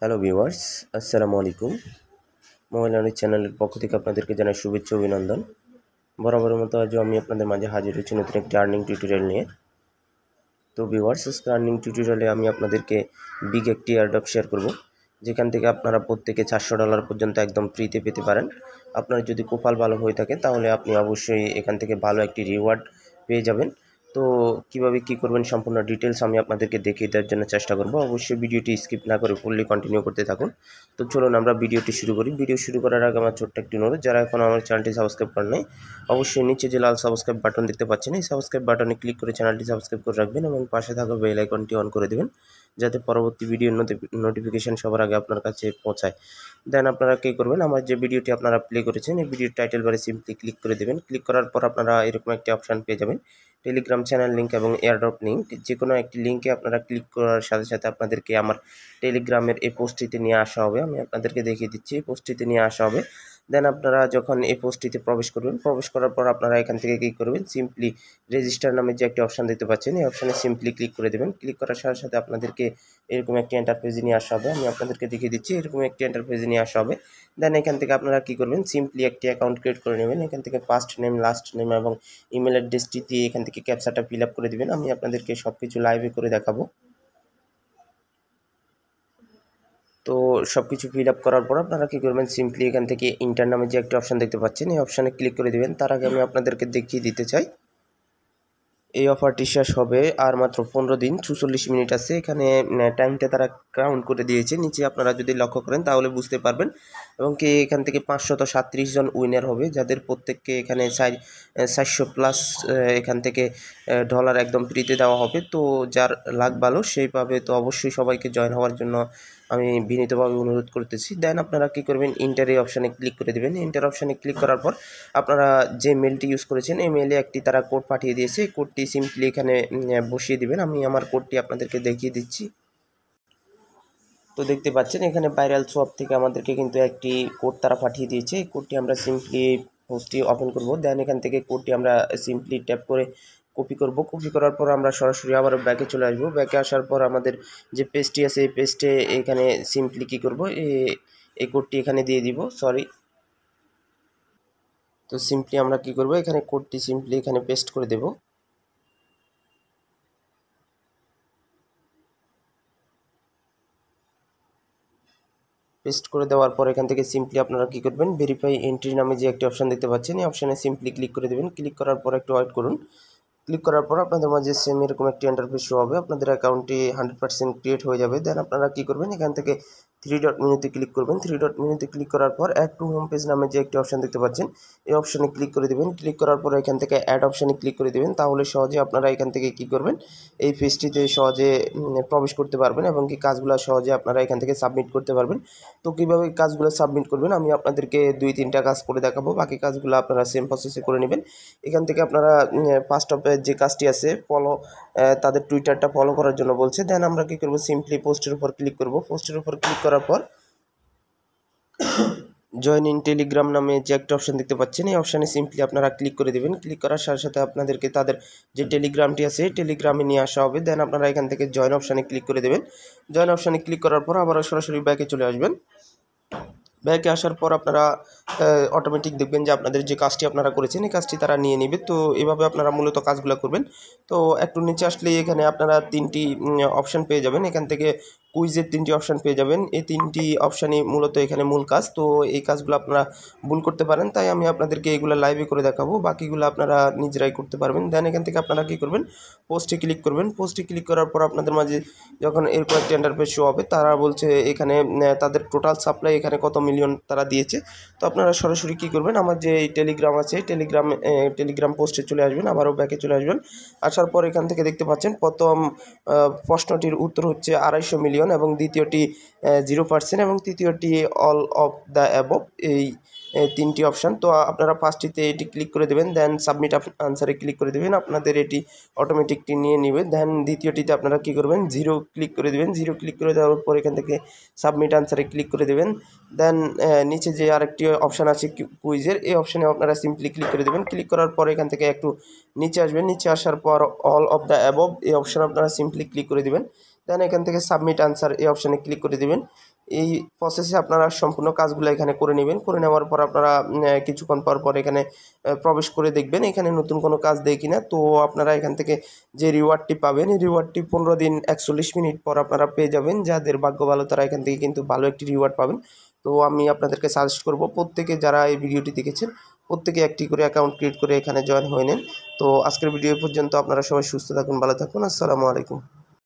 hello viewers আসসালামু আলাইকুম mobile অনেক চ্যানেলের পক্ষ থেকে আপনাদেরকে জানাই শুভেচ্ছা অভিনন্দন বরাবরের মতো আজও আমি আপনাদের মাঝে হাজির হয়েছি নতুন একটি আর্নিং টিউটোরিয়াল নিয়ে তো ভিউয়ার্স আজকে আর্নিং টিউটোরিয়ালে আমি আপনাদেরকে বিগ একটি অ্যাডপ শেয়ার করব যেখান থেকে আপনারা প্রত্যেকে চারশো ডলার পর্যন্ত একদম ফ্রিতে পেতে পারেন আপনার যদি কোপাল ভালো হয়ে থাকে তাহলে আপনি অবশ্যই এখান থেকে ভালো একটি রিওয়ার্ড পেয়ে যাবেন তো কিভাবে কি করবেন সম্পূর্ণ ডিটেলস আমি আপনাদেরকে দেখিয়ে দেওয়ার জন্য চেষ্টা করব অবশ্যই ভিডিওটি স্কিপ না করে ফুললি কন্টিনিউ করতে থাকুন তো চলুন আমরা ভিডিওটি শুরু করি ভিডিও শুরু করার আগে আমার ছোট্ট একটি অনুরোধ যারা এখন আমার চ্যানেলটি সাবস্ক্রাইব করেন নাই অবশ্যই নিচে যে লাল সাবস্ক্রাইব বাটন দেখতে পাচ্ছেন এই সাবস্ক্রাইব বাটনে ক্লিক করে চ্যানেলটি সাবস্ক্রাইব করে রাখবেন এবং পাশে থাকা বেল আইকনটি অন করে দেবেন যাতে পরবর্তী ভিডিও নোটিফিকেশান সবার আগে আপনার কাছে পৌঁছায় দেন আপনারা কী করবেন আমার যে ভিডিওটি আপনারা প্লে করেছেন এই ভিডিওর টাইটেল বারে সিম্পলি ক্লিক করে দেবেন ক্লিক করার পর আপনারা এরকম একটি অপশান পেয়ে যাবেন টেলিগ্রাম চ্যানেল লিঙ্ক এবং এয়ারড্রপ লিঙ্ক যে কোনো একটি লিঙ্কে আপনারা ক্লিক করার সাথে সাথে আপনাদেরকে আমার টেলিগ্রামের এই পোস্টটিতে নিয়ে আসা হবে আমি আপনাদেরকে দেখিয়ে দিচ্ছি এই পোস্টটিতে নিয়ে আসা হবে দেন আপনারা যখন এই পোস্টটিতে প্রবেশ করবেন প্রবেশ করার পর আপনারা এখান থেকে ক্লিক করবেন সিম্পলি রেজিস্টার নামে যে একটি অপশান দেখতে পাচ্ছেন এই অপশানে সিম্পলি ক্লিক করে দেবেন ক্লিক করার সাথে সাথে আপনাদেরকে এরকম একটি এন্টারপ্রাইজে নিয়ে আসা হবে আমি আপনাদেরকে দেখিয়ে দিচ্ছি এরকম একটি এন্টারপ্রাইজে নিয়ে আসা হবে দেন এখান থেকে আপনারা কী করবেন সিম্পলি একটি অ্যাকাউন্ট ক্রিয়েট করে নেবেন এখান থেকে ফার্স্ট নেম লাস্ট নেম এবং ইমেল অ্যাড্রেসটি দিয়ে এখান থেকে ক্যাপচাটা ফিল আপ করে দেবেন আমি আপনাদেরকে সব কিছু লাইভে করে দেখাবো তো সব কিছু ফিল আপ করার পর আপনারা কী করবেন সিম্পলি এখান থেকে ইন্টার নামে যে একটা অপশান দেখতে পাচ্ছেন এই অপশানে ক্লিক করে দেবেন তার আগে আমি আপনাদেরকে দেখিয়ে দিতে চাই এই অফারটি শেষ হবে আর মাত্র পনেরো দিন চুচল্লিশ মিনিট আছে এখানে টাইমটা তারা ক্রাউন্ড করে দিয়েছে নিচে আপনারা যদি লক্ষ্য করেন তাহলে বুঝতে পারবেন এবং কি এখান থেকে পাঁচশত সাত্রিশ জন উইনার হবে যাদের প্রত্যেককে এখানে চারশো প্লাস এখান থেকে ডলার একদম ফ্রিতে দেওয়া হবে তো যার লাগ ভালো সেইভাবে তো অবশ্যই সবাইকে জয়েন হওয়ার জন্য আমি বিনীতভাবে অনুরোধ করতেছি দেন আপনারা কী করবেন ইন্টার এই অপশানে ক্লিক করে দেবেন ইন্টার অপশানে ক্লিক করার পর আপনারা যে মেলটি ইউজ করেছেন এই মেলে একটি তারা কোড পাঠিয়ে দিয়েছে কোডটি সিম্পলি এখানে বসিয়ে দিবেন আমি আমার কোডটি আপনাদেরকে দেখিয়ে দিচ্ছি তো দেখতে পাচ্ছেন এখানে ভাইরাল সোয়াপ থেকে আমাদেরকে কিন্তু একটি কোড তারা পাঠিয়ে দিয়েছে এই কোডটি আমরা সিম্পলি হোস্টটি ওপেন করব দেন এখান থেকে কোডটি আমরা সিম্পলি ট্যাপ করে কপি করব কপি করার পর আমরা সরাসরি আবার ব্যাকে চলে আসব ব্যাকে আসার পর আমাদের যে পেস্টটি আছে এই পেস্টে এখানে সিম্পলি কী করব এই কোডটি এখানে দিয়ে দিব সরি তো সিম্পলি আমরা কি করব এখানে কোডটি সিম্পলি এখানে পেস্ট করে দেবো পেস্ট করে দেওয়ার পর এখান থেকে সিম্পলি আপনারা কী করবেন ভেরিফাই এন্ট্রি নামে যে একটি অপশান দেখতে পাচ্ছেন এই অপশানে সিম্পলি ক্লিক করে দেবেন ক্লিক করার পর একটু ওয়েট করুন ক্লিক করার পর আপনাদের মাঝে সেম এরকম একটি ইন্টারফেস শো হবে আপনাদের অ্যাকাউন্টটি হান্ড্রেড পার্সেন্ট ক্রিয়েট হয়ে যাবে দেন আপনারা কী করবেন এখান থেকে থ্রি ডট মিনিতে ক্লিক করবেন থ্রি ডট মিনিতে ক্লিক করার পর অ্যাড টু হোম পেজ নামে যে একটি অপশান দেখতে পাচ্ছেন এই অপশানে ক্লিক করে দেবেন ক্লিক করার পর এখান থেকে অ্যাড অপশানে ক্লিক করে দেবেন তাহলে সহজে আপনারা এখান থেকে কী করবেন এই পেজটিতে সহজে প্রবেশ করতে পারবেন এবং কি কাজগুলো সহজে আপনারা এখান থেকে সাবমিট করতে পারবেন তো কীভাবে কাজগুলো সাবমিট করবেন আমি আপনাদেরকে দুই তিনটা কাজ করে দেখাবো বাকি কাজগুলো আপনারা সেম প্রসেসে করে নেবেন এখান থেকে আপনারা ফার্স্ট অফ যে কাজটি আছে ফলো তাদের টুইটারটা ফলো করার জন্য বলছে দেন আমরা কী করবো সিম্পলি পোস্টের উপর ক্লিক করবো পোস্টের উপর ক্লিক করার করার পর জয়েন ইন টেলিগ্রাম নামে যে একটা অপশান দেখতে পাচ্ছেন এই অপশানে সিম্পলি আপনারা ক্লিক করে দেবেন ক্লিক করার সাথে সাথে আপনাদেরকে তাদের যে টেলিগ্রামটি আছে টেলিগ্রামে নিয়ে আসা হবে দেন আপনারা এখান থেকে জয়েন অপশানে ক্লিক করে দেবেন জয়েন অপশানে ক্লিক করার পর আবারও সরাসরি ব্যাকে চলে আসবেন ব্যাকে আসার পর আপনারা অটোমেটিক দেখবেন যে আপনাদের যে কাজটি আপনারা করেছেন এই কাজটি তারা নিয়ে নেবে তো এভাবে আপনারা মূলত কাজগুলো করবেন তো একটু নিচে আসলে এখানে আপনারা তিনটি অপশান পেয়ে যাবেন এখান থেকে কুইজের তিনটি অপশান পেয়ে যাবেন এই তিনটি অপশানই মূলত এখানে মূল কাজ তো এই কাজগুলো আপনারা ভুল করতে পারেন তাই আমি আপনাদেরকে এগুলো লাইভে করে দেখাবো বাকিগুলো আপনারা নিজেরাই করতে পারবেন দেন এখান থেকে আপনারা কী করবেন পোস্টে ক্লিক করবেন পোস্টে ক্লিক করার পর আপনাদের মাঝে যখন এরপর টেন্ডার পেশ শো হবে তারা বলছে এখানে তাদের টোটাল সাপ্লাই এখানে কত মিলিয়ন তারা দিয়েছে তো আপনারা সরাসরি কী করবেন আমার যে টেলিগ্রাম আছে টেলিগ্রাম টেলিগ্রাম পোস্টে চলে আসবেন আবারও ব্যাকে চলে আসবেন আসার পর এখান থেকে দেখতে পাচ্ছেন প্রথম প্রশ্নটির উত্তর হচ্ছে আড়াইশো মিলিয়ন একজন এবং দ্বিতীয়টি জিরো পার্সেন্ট এবং তৃতীয়টি অল অফ দ্য অ্যাবভ এই তিনটি অপশান তো আপনারা ফার্স্টটিতে এটি ক্লিক করে দেবেন দেন সাবমিট আনসারে ক্লিক করে দেবেন আপনাদের এটি অটোমেটিকটি নিয়ে নেবে দেন দ্বিতীয়টিতে আপনারা কি করবেন জিরো ক্লিক করে দেবেন জিরো ক্লিক করে দেওয়ার পর এখান থেকে সাবমিট আনসারে ক্লিক করে দেবেন দেন নিচে যে আরেকটি অপশান আছে কুইজের এই অপশানে আপনারা সিম্পলি ক্লিক করে দেবেন ক্লিক করার পর এখান থেকে একটু নিচে আসবেন নিচে আসার পর অল অফ দ্য অ্যাবভ এই অপশান আপনারা সিম্পলি ক্লিক করে দেবেন দেন এখান থেকে সাবমিট আনসার এই অপশানে ক্লিক করে দেবেন এই প্রসেসে আপনারা সম্পূর্ণ কাজগুলো এখানে করে নেবেন করে নেওয়ার পর আপনারা কিছুক্ষণ পর পর এখানে প্রবেশ করে দেখবেন এখানে নতুন কোনো কাজ দেয় কিনা তো আপনারা এখান থেকে যে রিওয়ার্ডটি পাবেন এই রিওয়ার্ডটি পনেরো দিন একচল্লিশ মিনিট পর আপনারা পেয়ে যাবেন যাদের ভাগ্য ভালো তারা এখান থেকে কিন্তু ভালো একটি রিওয়ার্ড পাবেন তো আমি আপনাদেরকে সাজেস্ট করব প্রত্যেকে যারা এই ভিডিওটি দেখেছেন প্রত্যেকে একটি করে অ্যাকাউন্ট ক্রিয়েট করে এখানে জয়েন হয়ে নেন তো আজকের ভিডিও পর্যন্ত আপনারা সবাই সুস্থ থাকুন ভালো থাকুন আসসালামু আলাইকুম